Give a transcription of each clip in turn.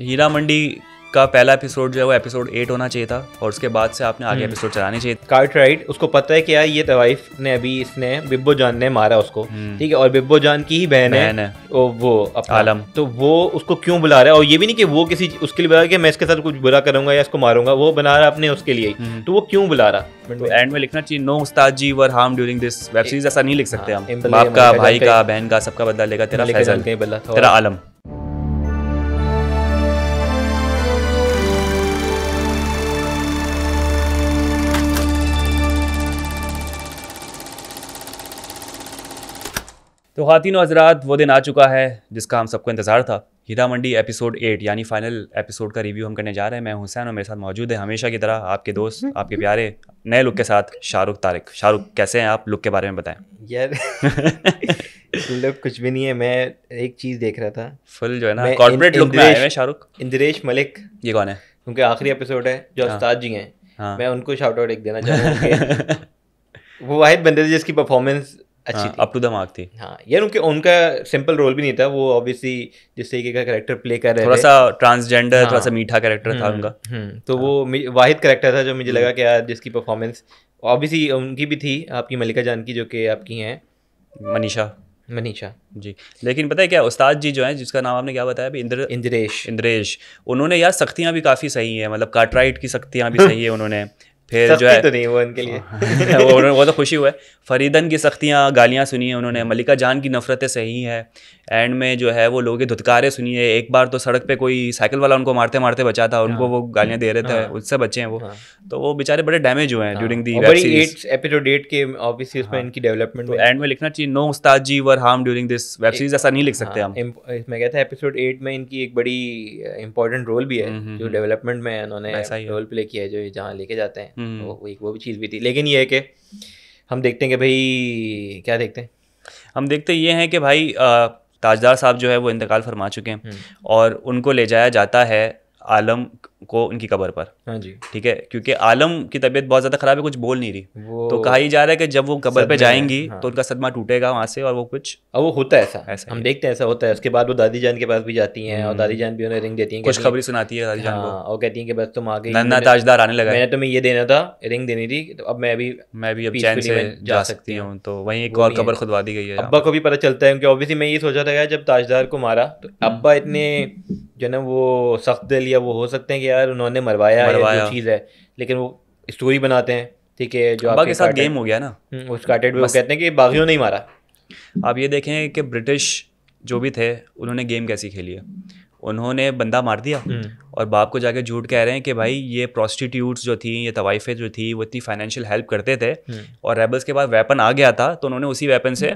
हीरा मंडी का पहला एपिसोड जो है वो एपिसोड एट होना चाहिए था और उसके बाद से आपने आगे एपिसोड हम्म। चलाने चाहिए कार्ट राइट उसको पता है क्या ये तवाइफ तो ने अभी इसने बिब्बो जान ने मारा उसको हम्म। ठीक है और बिब्बो जान की ही बहन है, है। ओ, वो आलम तो वो उसको क्यों बुला रहा है और ये भी नहीं कि वो किसी उसके लिए बुला रहा है कि मैं इसके साथ कुछ बुरा करूंगा या इसको मारूंगा वो बना रहा अपने उसके लिए हम्म। तो वो क्यों बुला रहा एंड तो में लिखना चाहिए नो उस्ताद जी were harmed during this web series ऐसा नहीं लिख सकते हाँ, हम बाप का भाई का बहन का सबका बदला लेगा तेरा तेरा आलम तो खातिन हजरात वो दिन आ चुका है जिसका हम सबको इंतज़ार था हीरा मंडी एपिसोड एट यानी फाइनल एपिसोड का रिव्यू हम करने जा रहे हैं मैं हुसैन और मेरे साथ मौजूद है हमेशा की तरह आपके हम्म, दोस्त हम्म, आपके हम्म। प्यारे नए लुक के साथ शाहरुख तारिक शाहरुख कैसे हैं आप लुक के बारे में बताएं यार लुक कुछ भी नहीं है मैं एक चीज़ देख रहा था फुल जो है ना कॉर्पोरेट लुक में आए हैं शाहरुख इंद्रेश मलिक ये कौन है उनके आखिरी एपिसोड है जो हाँ। उस्ताद जी हैं हाँ। मैं उनको शाउट आउट एक देना चाहूँगा वो वाहिद बंदे थे जिसकी परफॉर्मेंस अच्छी अप टू द मार्क थी हाँ यार उनके उनका सिंपल रोल भी नहीं था वो ऑब्वियसली जिस तरीके का कैरेक्टर प्ले कर रहे थोड़ा सा ट्रांसजेंडर हाँ, थोड़ा सा हाँ। मीठा कैरेक्टर था हम्म, उनका हम्म, तो हाँ, वो वाहिद कैरेक्टर था जो मुझे लगा हम्म। कि यार जिसकी परफॉर्मेंस ऑब्वियसली उनकी भी थी आपकी मलिका जान की जो कि आपकी हैं मनीषा मनीषा जी लेकिन पता है क्या उस्ताद जी जो हैं जिसका नाम आपने क्या बताया अभी इंद्र इंद्रेश इंद्रेश उन्होंने यार सख्तियाँ भी काफ़ी सही हैं मतलब काटराइट की सख्तियाँ भी सही है उन्होंने फिर जो है तो नहीं वो उनके लिए वो उन्होंने वो तो खुशी हुआ है फरीदन की सख्तियाँ गालियाँ सुनी हैं उन्होंने मलिका जान की नफ़रतें सही हैं एंड में जो है वो लोगों के धुतकारे सुनी है एक बार तो सड़क पे कोई साइकिल वाला उनको मारते मारते बचा था उनको हाँ। वो गालियाँ दे रहे थे हाँ। उससे बचे हैं वो हाँ। तो वो बेचारे बड़े डैमेज हुए हैं ड्यूरिंग दी एपिसोड एट के ऑब्वियसली उसमें इनकी डेवलपमेंट तो एंड में लिखना चाहिए नो उस्ताद जी were harmed during this web series ऐसा नहीं लिख सकते हम इसमें कहते हैं एपिसोड एट में इनकी एक बड़ी इंपॉर्टेंट uh, रोल भी है हम्म, हम्म, जो डेवलपमेंट हम्म। में इन्होंने रोल प्ले किया है जो जहाँ लेके जाते हैं वो तो एक हम्म। वो भी चीज़ भी थी लेकिन ये है कि हम देखते हैं कि भाई क्या देखते हैं हम देखते ये हैं कि भाई ताजदार साहब जो है वो इंतकाल फरमा चुके हैं हम्म। और उनको ले जाया जाता है आलम को उनकी कबर पर हाँ जी ठीक है क्योंकि आलम की तबीयत बहुत ज़्यादा ख़राब है कुछ बोल नहीं रही तो कहा ही जा रहा है कि जब वो कबर पे जाएंगी हाँ। तो उनका सदमा टूटेगा वहां से और वो कुछ अब वो होता है ऐसा ऐसा हम देखते हैं ऐसा होता है उसके बाद वो दादी जान के पास भी जाती हैं और दादी हम्म। जान भी उन्हें रिंग देती है कुछ खबरी सुनाती है दादी जान को हाँ, और कहती है कि बस तुम आगे नन्ना ताजदार आने लगा मैंने तुम्हें ये देना था रिंग देनी थी तो अब मैं भी मैं भी अब चैन से जा सकती हूँ तो वही एक और कबर खुदवा दी गई है अब्बा को भी पता चलता है क्योंकि ऑब्वियसली मैं ये सोचा था जब ताजदार को मारा तो हम्म। अब्बा इतने जो ना वो सख्त दिल या वो हो सकते हैं कि यार उन्होंने मरवाया, मरवाया। जो चीज़ है लेकिन वो स्टोरी बनाते हैं ठीक है जो आपके साथ गेम हो गया ना हम्म, वो स्टार्टेड वो कहते हैं कि बागियों नहीं मारा आप ये देखें कि ब्रिटिश जो भी थे उन्होंने गेम कैसी खेली है उन्होंने बंदा मार दिया हम्म। और बाप को जाके झूठ कह रहे हैं कि भाई ये प्रोस्टिट्यूट्स जो थी ये तवाइफें जो थी वो इतनी फाइनेंशियल हेल्प करते थे हम्म। और रेबल्स के बाद वेपन आ गया था तो उन्होंने उसी वेपन से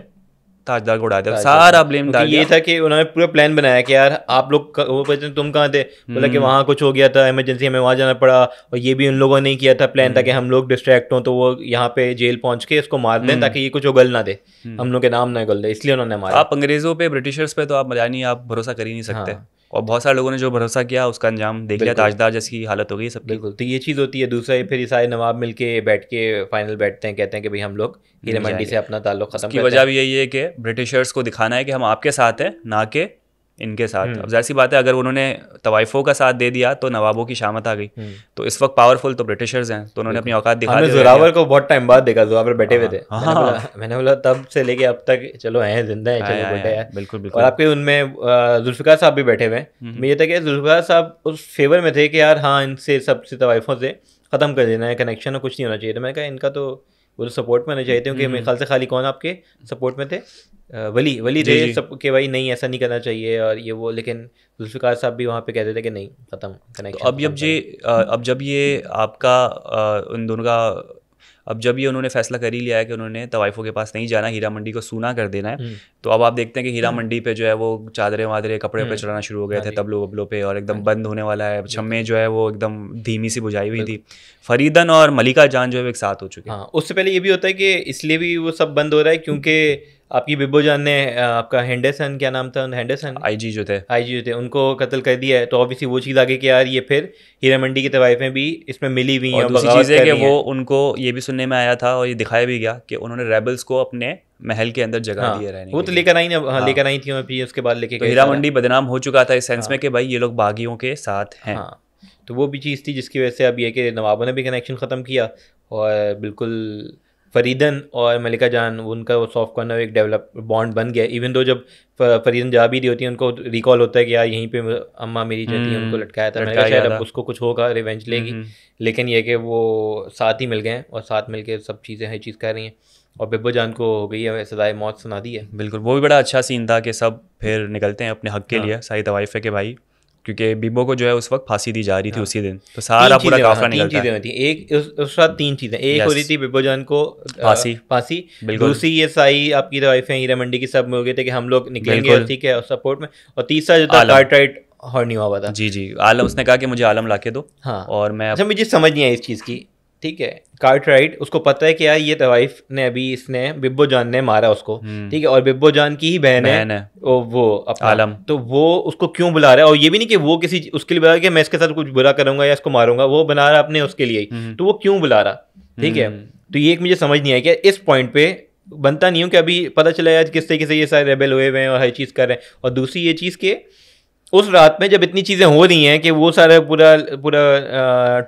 ताजदार को उड़ा दिया सारा ब्लेम डाल ये था कि उन्होंने पूरा प्लान बनाया कि यार आप लोग वो तुम कहाँ थे बोला कि हम्म। वहाँ कुछ हो गया था इमरजेंसी हमें वहाँ जाना पड़ा और ये भी उन लोगों ने किया था प्लान था कि हम लोग डिस्ट्रैक्ट हों तो वो यहाँ पे जेल पहुँच के उसको मार दें हम्म। ताकि ये कुछ उगल ना दे हम्म। हम लोग के नाम ना उगल दे इसलिए उन्होंने मारा आप अंग्रेजों पर ब्रिटिशर्स पे तो आप मजा नहीं आप भरोसा कर ही नहीं सकते हाँ। और बहुत सारे लोगों ने जो भरोसा किया उसका अंजाम देख लिया ताजदार जैसी हालत हो गई सब बिल्कुल तो ये चीज़ होती है दूसरा फिर सारे नवाब मिलके बैठ के फाइनल बैठते हैं कहते हैं कि भाई हम लोग हीरे मंडी से अपना ताल्लुक खत्म की वजह भी यही है कि ब्रिटिशर्स को दिखाना है कि हम आपके साथ हैं ना कि इनके साथ अब हम्म। जैसी बात है अगर उन्होंने तवाइफों का साथ दे दिया तो नवाबों की शामत आ गई हम्म। तो इस वक्त पावरफुल तो ब्रिटिशर्स हैं तो उन्होंने अपनी औकात दिखा जोरावर को बहुत टाइम बाद देखा जोरावर बैठे हुए थे हाँ। मैंने बोला तब से लेके अब तक चलो हैं जिंदा है बिल्कुल बिल्कुल आपके उनमें जुल्फिकार साहब भी बैठे हुए हैं हम्म। ये था कि जुल्फिकार साहब उस फेवर में थे कि यार हाँ इनसे सबसे तवाइफों से ख़त्म कर देना है कनेक्शन और कुछ नहीं होना चाहिए तो मैंने कहा इनका तो वो तो सपोर्ट में आने चाहिए थे क्योंकि मेरे हम्म। ख्याल से खाली कौन आपके सपोर्ट में थे वली वली थे सब के भाई नहीं ऐसा नहीं करना चाहिए और ये वो लेकिन जुल्फिकार साहब भी वहाँ पे कहते थे कि नहीं ख़त्म कनेक्शन तो अब जब ये अब जब ये आपका उन दोनों का अब जब ये उन्होंने फैसला कर ही लिया है कि उन्होंने तवाइफों के पास नहीं जाना हीरा मंडी को सूना कर देना है हम्म। तो अब आप देखते हैं कि हीरा हम्म। मंडी पे जो है वो चादरें वादरें कपड़े पे हम्म। चढ़ाना शुरू हो गए थे हाँ तबलो वबलों पे और एकदम हाँ बंद होने वाला है छम्मे जो है वो एकदम धीमी सी बुझाई हुई थी फरीदन और मलिका जान जो है एक साथ हो चुके हैं हाँ, उससे पहले ये भी होता है कि इसलिए भी वो सब बंद हो रहा है क्योंकि आपकी बिब्बो जान ने आपका हैंडेसन क्या नाम था आई आईजी जो थे आईजी जो थे उनको कत्ल कर दिया है तो ऑब्वियसली वो चीज़ आगे कि यार ये फिर हीरा मंडी की तवाइफें भी इसमें मिली हुई हैं दूसरी चीज़ है कि वो उनको ये भी सुनने में आया था और ये दिखाया भी गया कि उन्होंने रेबल्स को अपने महल के अंदर जगह हाँ, दिए रहने वो तो लेकर आई ना हाँ, हाँ। लेकर आई थी फिर उसके बाद लेके तो हीरा मंडी बदनाम हो चुका था इस सेंस में हाँ। कि भाई ये लोग बागियों के साथ हैं हाँ, तो वो भी चीज़ थी जिसकी वजह से अब यह कि नवाबों ने भी कनेक्शन ख़त्म किया और बिल्कुल फरीदन और मलिका जान उनका वो सॉफ्ट कॉर्नर एक डेवलप बॉन्ड बन गया इवन दो जब फरीदन जा भी रही होती है उनको रिकॉल होता है कि यार यहीं पे अम्मा मेरी जो थी उनको हम्म, लटकाया था लटकाया शायद अब उसको कुछ होगा रिवेंज लेगी हम्म, हम्म। लेकिन यह कि वो साथ ही मिल गए हैं और साथ मिल के सब चीज़ें हर चीज़ कर रही हैं और बिब्बो जान को हो गई है सदाए मौत सुना दी है बिल्कुल वो भी बड़ा अच्छा सीन था कि सब फिर निकलते हैं अपने हक के हाँ। लिए साहिद है के भाई क्योंकि बीबो को जो है उस वक्त फांसी दी जा रही थी हाँ। उसी दिन तो सारा पूरा हाँ, काफला निकल चीज़ें एक उस, रात तीन चीज़ें एक हो रही थी बीबो जान को फांसी फांसी दूसरी ये साई आपकी वाइफ तो है हीरा मंडी की सब में हो गए थे कि हम लोग निकलेंगे ठीक है सपोर्ट में और तीसरा जो था कार्टराइट हॉर्नी हुआ था जी जी आलम उसने कहा कि मुझे आलम ला दो हाँ और मैं अच्छा मुझे समझ नहीं आई इस चीज़ की ठीक है कार्ट राइट उसको पता है कि यार ये तवाइफ तो ने अभी इसने बिब्बो जान ने मारा उसको हम्म। ठीक है और बिब्बो जान की ही बहन है ओ, वो आलम तो वो उसको क्यों बुला रहा है और ये भी नहीं कि वो किसी उसके लिए बुला कि मैं इसके साथ कुछ बुरा करूंगा या इसको मारूंगा वो बना रहा अपने उसके लिए हम्म। तो वो क्यों बुला रहा ठीक है हम्म। तो ये एक मुझे समझ नहीं आया कि इस पॉइंट पे बनता नहीं हूँ कि अभी पता चला यार किस तरीके से ये सारे रेबेल हुए हुए हैं और हर चीज़ कर रहे हैं और दूसरी ये चीज़ के उस रात में जब इतनी चीज़ें हो रही हैं कि वो सारा पूरा पूरा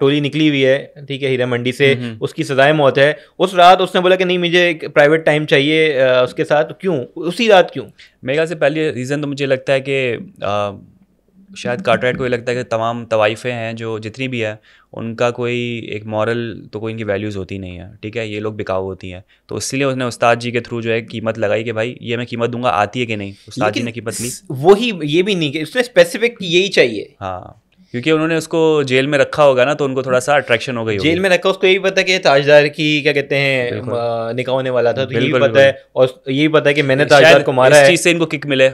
टोली निकली हुई है ठीक है हीरा मंडी से हम्म, हम्म। उसकी सजाए मौत है उस रात उसने बोला कि नहीं मुझे एक प्राइवेट टाइम चाहिए उसके साथ क्यों उसी रात क्यों मेरे ख्याल से पहले रीज़न तो मुझे लगता है कि शायद कार्टराइट को ये लगता है कि तमाम तवाइफें हैं जो जितनी भी हैं उनका कोई एक मॉरल तो कोई इनकी वैल्यूज़ होती नहीं है ठीक है ये लोग बिकाऊ होती हैं तो इसलिए उसने उस्ताद जी के थ्रू जो है कीमत लगाई कि भाई ये मैं कीमत दूंगा आती है कि नहीं उस्ताद जी ने कीमत ली वही ये भी नहीं कि उसने स्पेसिफिक यही चाहिए हाँ क्योंकि उन्होंने उसको जेल में रखा होगा ना तो उनको थोड़ा सा अट्रैक्शन हो गई जेल में रखा उसको यही पता कि ताजदार की क्या कहते हैं निकाह होने वाला था तो यही पता है और यही पता है कि मैंने ताजदार को मारा है इस चीज़ से इनको किक मिले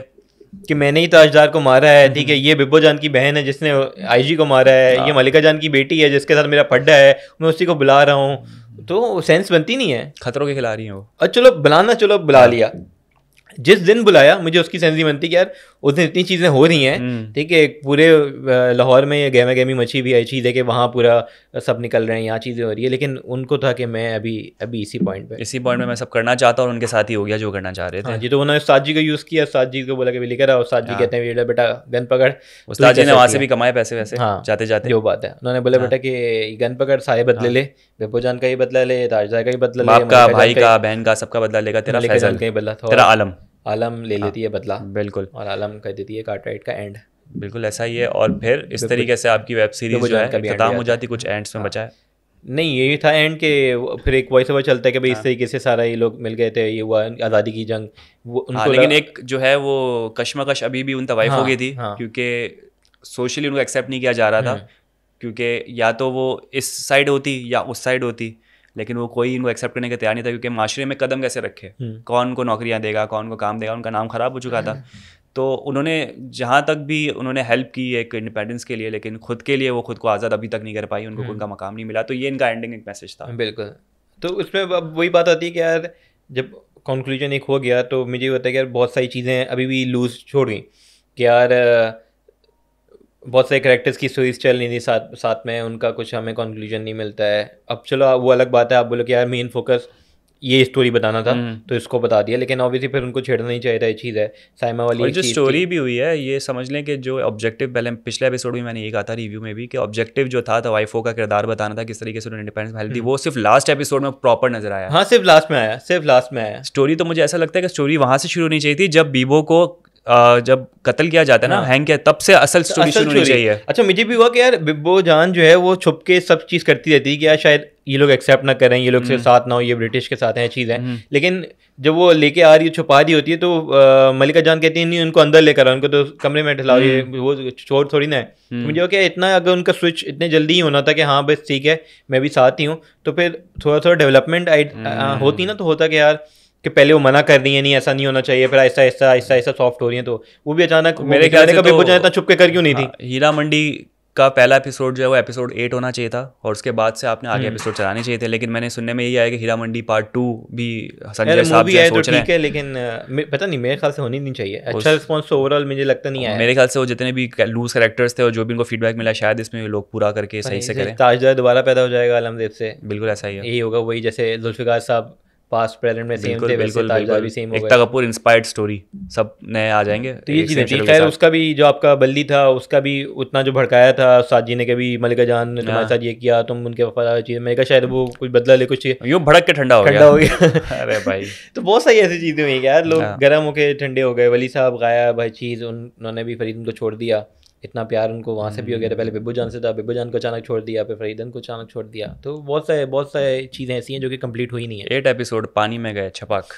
कि मैंने ही ताजदार को मारा है ठीक है हम्म। ये बिब्बो जान की बहन है जिसने आईजी को मारा है ये हाँ। मलिका जान की बेटी है जिसके साथ मेरा पड्डा है मैं उसी को बुला रहा हूँ तो सेंस बनती नहीं है खतरों के खिलाड़ी हैं वो अच्छा चलो बुलाना चलो बुला हाँ। लिया जिस दिन बुलाया मुझे उसकी सेंस नहीं बनती कि यार उस दिन इतनी चीज़ें हो रही हैं हम्म। ठीक है पूरे लाहौर में ये गहमी मछी मची भी आई चीज़ है कि वहाँ पूरा सब निकल रहे हैं यहाँ चीज़ें हो रही है लेकिन उनको था कि मैं अभी अभी इसी पॉइंट पे इसी पॉइंट में मैं सब करना चाहता और उनके साथ ही हो गया जो करना चाह रहे थे हाँ, जी तो उन्होंने उस्ताद जी को यूज़ किया उस्ताद जी को बोला कि लेकर आओ उस्ताद जी हाँ। कहते हैं बेटा गन पकड़ तो उस्ताद जी ने वहाँ से भी कमाए पैसे वैसे हाँ जाते जाते जो बात है उन्होंने बोला हाँ। बेटा कि गन पकड़ सारे बदले हाँ। ले बेबो जान का ही बदला ले ताजदा का ही बदला ले भाई का बहन का सबका बदला लेगा तेरा का ही बदला तेरा आलम आलम ले हाँ, लेती है बदला बिल्कुल और आलम कर देती है कार्टराइट का एंड बिल्कुल ऐसा ही है और फिर इस तरीके से आपकी वेब सीरीज जो है खत्म हो जाती कुछ एंड्स में हाँ। बचा है नहीं यही था एंड के फिर एक वॉइस ओवर चलता है कि भाई इस हाँ। तरीके से सारा ये लोग मिल गए थे ये हुआ आज़ादी की जंग वो उनको हाँ, लेकिन एक जो है वो कश्मकश अभी भी उन तवाइफ हाँ, हो गई थी हाँ, क्योंकि सोशली उनको एक्सेप्ट नहीं किया जा रहा था हम्म। क्योंकि या तो वो इस साइड होती या उस साइड होती लेकिन वो कोई इनको एक्सेप्ट करने का तैयार नहीं था क्योंकि माशरे में कदम कैसे रखे हम्म। कौन को नौकरियाँ देगा कौन को काम देगा उनका नाम ख़राब हो चुका था तो उन्होंने जहाँ तक भी उन्होंने हेल्प की एक इंडिपेंडेंस के लिए लेकिन खुद के लिए वो खुद को आज़ाद अभी तक नहीं कर पाई उनको हम्म। उनका मकाम नहीं मिला तो ये इनका एंडिंग एक मैसेज था बिल्कुल तो उसमें अब वही बात आती है कि यार जब कंक्लूजन एक हो गया तो मुझे होता है कि यार बहुत सारी चीज़ें अभी भी लूज छोड़ गई कि यार बहुत सारे करेक्टर्स की स्टोरीज चल रही थी साथ साथ में उनका कुछ हमें कंक्लूजन नहीं मिलता है अब चलो वो अलग बात है आप बोलो कि यार मेन फोकस ये स्टोरी बताना था हम्म। तो इसको बता दिया लेकिन ऑब्वियसली फिर उनको छेड़ना ही चाहिए था ये चीज़ है साइमा वाली और जो स्टोरी भी हुई है ये समझ लें कि जो ऑब्जेक्टिव पहले पिछले एपिसोड में मैंने ये कहा था रिव्यू में भी कि ऑब्जेक्टिव जो था वाइफो तो का किरदार बताना था किस तरीके से उन्होंने इंडिपेंडेंस फैल दी वो सिर्फ लास्ट एपिसोड में प्रॉपर नजर आया हाँ सिर्फ लास्ट में आया सिर्फ लास्ट में आया स्टोरी तो मुझे ऐसा लगता है कि स्टोरी वहाँ से शुरू होनी चाहिए थी जब बीबो को जब कत्ल किया जाता है ना हाँ। हैंग किया तब से असल स्टोरी शुरू होनी चाहिए अच्छा मुझे भी हुआ कि यार बिब्बो जान जो है वो छुप के सब चीज़ करती रहती है कि यार शायद ये लोग एक्सेप्ट ना करें ये लोग से हम्म। साथ ना हो ये ब्रिटिश के साथ हैं चीज़ें हम्म। लेकिन जब वो लेके आ रही है छुपा रही होती है तो मलिका जान कहती है नहीं उनको अंदर लेकर आओ उनको तो कमरे में ठहलाओ ये हम्म। वो चोर थोड़ी ना है तो मुझे मुझे क्या इतना अगर उनका स्विच इतने जल्दी ही होना था कि हाँ बस ठीक है मैं भी साथ ही हूँ तो फिर थोड़ा थोड़ा डेवलपमेंट होती ना तो होता कि यार कि पहले वो मना कर रही है नहीं ऐसा नहीं होना चाहिए फिर ऐसा ऐसा ऐसा ऐसा सॉफ्ट हो रही है तो वो भी अचानक मेरे ख्याल से कभी पूछा तो- इतना छुपके कर क्यों नहीं थी हाँ, हीरा मंडी का पहला एपिसोड जो है वो एपिसोड एट होना चाहिए था और उसके बाद से आपने आगे एपिसोड हम्म। चलाने चाहिए थे लेकिन मैंने सुनने में यही आया कि हीरा मंडी पार्ट टू भी संजय साहब है तो ठीक है लेकिन पता नहीं मेरे ख्याल से होनी नहीं चाहिए अच्छा रिस्पॉन्स तो ओवरऑल मुझे लगता नहीं आया मेरे ख्याल से वो जितने भी लूज करेक्टर्स थे और जो भी इनको फीडबैक मिला शायद इसमें लोग पूरा करके सही से करें ताजदार दोबारा पैदा हो जाएगा आलमदेव से बिल्कुल ऐसा ही यही होगा वही जैसे जुल्फिकार साहब पास्ट प्रेजेंट में सेम थे वैसे ताजा भी सेम हो गया एकता कपूर इंस्पायर्ड स्टोरी सब नए आ जाएंगे तो ये चीजें थी खैर उसका भी जो आपका बल्ली था उसका भी उतना जो भड़काया था जी ने कभी मलिका जान ने तुम्हारे हाँ। साथ ये किया तुम उनके वफादार चीज़ मैंने कहा शायद वो कुछ बदला ले कुछ यो भड़क के ठंडा हो गया ठंडा हो गया अरे भाई तो बहुत सारी ऐसी चीज़ें हुई यार लोग हाँ। गर्म होके ठंडे हो गए वली साहब गाया भाई चीज़ उन्होंने भी फरीद उनको छोड़ दिया इतना प्यार उनको वहाँ से भी हो गया था पहले हम्म। बिब्बू जान से था बिब्बू जान को अचानक छोड़ दिया फिर फरीदन को अचानक छोड़ दिया तो बहुत सारे बहुत सारे चीज़ें ऐसी हैं जो कि कंप्लीट हुई नहीं है एट एपिसोड पानी में गए छपाक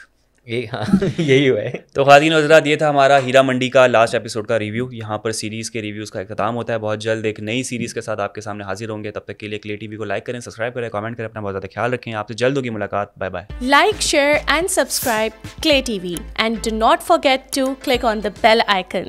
ये हाँ यही हुआ है तो खातिन हजरात ये था हमारा हीरा मंडी का लास्ट एपिसोड का रिव्यू यहाँ पर सीरीज़ के रिव्यूज़ का अख्ताम होता है बहुत जल्द एक नई सीरीज़ के साथ आपके सामने हाजिर होंगे तब तक के लिए क्ले टीवी को लाइक करें सब्सक्राइब करें कमेंट करें अपना बहुत ज़्यादा ख्याल रखें आपसे जल्द होगी मुलाकात bye bye like share and subscribe Clay TV and do not forget to click on the bell icon